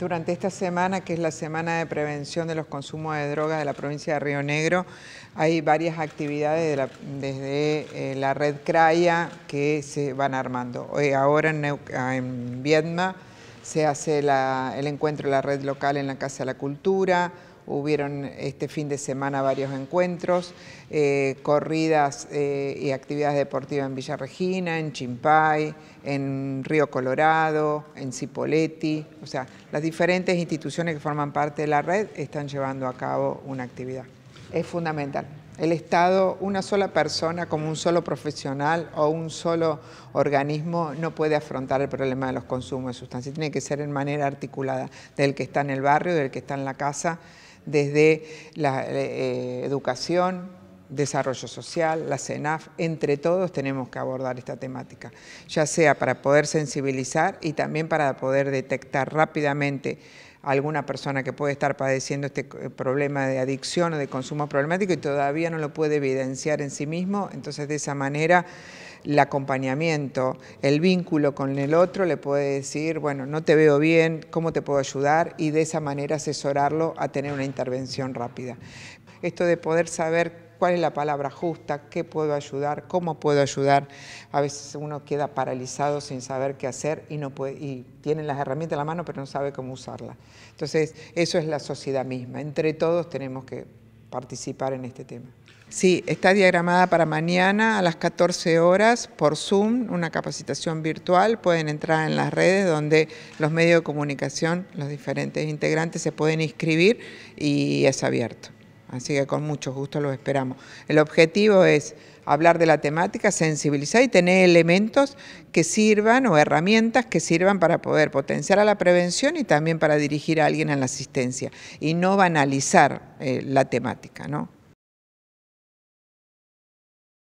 Durante esta semana, que es la semana de prevención de los consumos de drogas de la provincia de Río Negro, hay varias actividades desde eh, la red CRAIA que se van armando. Hoy, eh, ahora en, ah, en Viedma se hace el encuentro de la red local en la Casa de la Cultura, hubieron este fin de semana varios encuentros, eh, corridas eh, y actividades deportivas en Villa Regina, en Chimpay, en Río Colorado, en Cipoletti, o sea, las diferentes instituciones que forman parte de la red están llevando a cabo una actividad. Es fundamental el Estado, una sola persona como un solo profesional o un solo organismo no puede afrontar el problema de los consumos de sustancias. Tiene que ser en manera articulada del que está en el barrio, del que está en la casa desde la eh, educación, Desarrollo Social, la CENAF, entre todos tenemos que abordar esta temática, ya sea para poder sensibilizar y también para poder detectar rápidamente a alguna persona que puede estar padeciendo este eh, problema de adicción o de consumo problemático y todavía no lo puede evidenciar en sí mismo, entonces de esa manera el acompañamiento, el vínculo con el otro le puede decir, bueno, no te veo bien, ¿cómo te puedo ayudar? Y de esa manera asesorarlo a tener una intervención rápida. Esto de poder saber cuál es la palabra justa, qué puedo ayudar, cómo puedo ayudar. A veces uno queda paralizado sin saber qué hacer y, no puede, y tiene las herramientas en la mano pero no sabe cómo usarlas. Entonces, eso es la sociedad misma. Entre todos tenemos que participar en este tema. Sí, está diagramada para mañana a las 14 horas por Zoom, una capacitación virtual. Pueden entrar en las redes donde los medios de comunicación, los diferentes integrantes se pueden inscribir y es abierto. Así que con mucho gusto los esperamos. El objetivo es hablar de la temática, sensibilizar y tener elementos que sirvan o herramientas que sirvan para poder potenciar a la prevención y también para dirigir a alguien a la asistencia y no banalizar eh, la temática, ¿no?